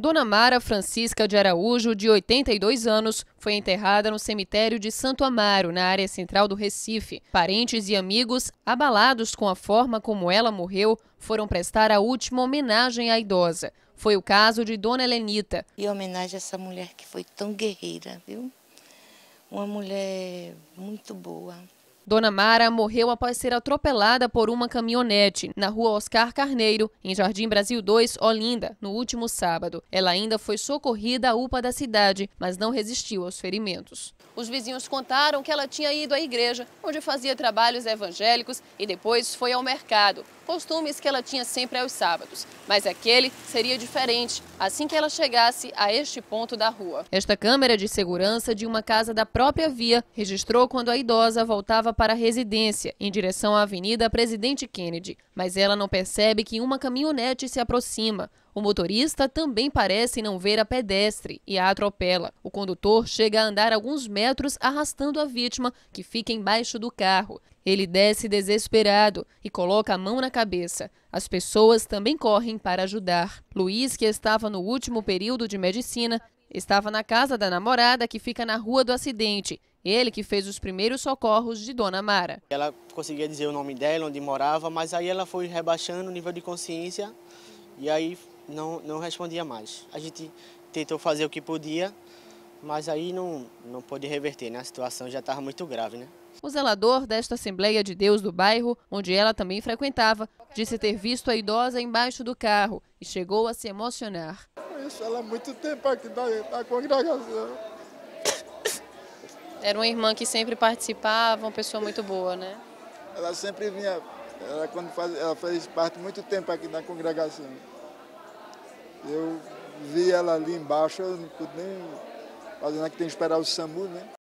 Dona Mara Francisca de Araújo, de 82 anos, foi enterrada no cemitério de Santo Amaro, na área central do Recife. Parentes e amigos, abalados com a forma como ela morreu, foram prestar a última homenagem à idosa. Foi o caso de Dona Helenita. E homenagem a essa mulher que foi tão guerreira, viu? Uma mulher muito boa, Dona Mara morreu após ser atropelada por uma caminhonete na rua Oscar Carneiro, em Jardim Brasil 2, Olinda, no último sábado. Ela ainda foi socorrida à UPA da cidade, mas não resistiu aos ferimentos. Os vizinhos contaram que ela tinha ido à igreja, onde fazia trabalhos evangélicos e depois foi ao mercado, costumes que ela tinha sempre aos sábados. Mas aquele seria diferente assim que ela chegasse a este ponto da rua. Esta câmera de segurança de uma casa da própria via registrou quando a idosa voltava para a residência, em direção à Avenida Presidente Kennedy, mas ela não percebe que uma caminhonete se aproxima. O motorista também parece não ver a pedestre e a atropela. O condutor chega a andar alguns metros arrastando a vítima, que fica embaixo do carro. Ele desce desesperado e coloca a mão na cabeça. As pessoas também correm para ajudar. Luiz, que estava no último período de medicina, estava na casa da namorada que fica na rua do acidente ele que fez os primeiros socorros de Dona Mara. Ela conseguia dizer o nome dela, onde morava, mas aí ela foi rebaixando o nível de consciência e aí não, não respondia mais. A gente tentou fazer o que podia, mas aí não, não pôde reverter, né? A situação já estava muito grave, né? O zelador desta Assembleia de Deus do bairro, onde ela também frequentava, disse ter visto a idosa embaixo do carro e chegou a se emocionar. Isso, ela há muito tempo aqui da, tá, tá da congregação. Era uma irmã que sempre participava, uma pessoa muito boa, né? Ela sempre vinha, ela, quando faz, ela fez parte muito tempo aqui na congregação. Eu vi ela ali embaixo, eu não pude nem fazer nada que tem que esperar o SAMU, né?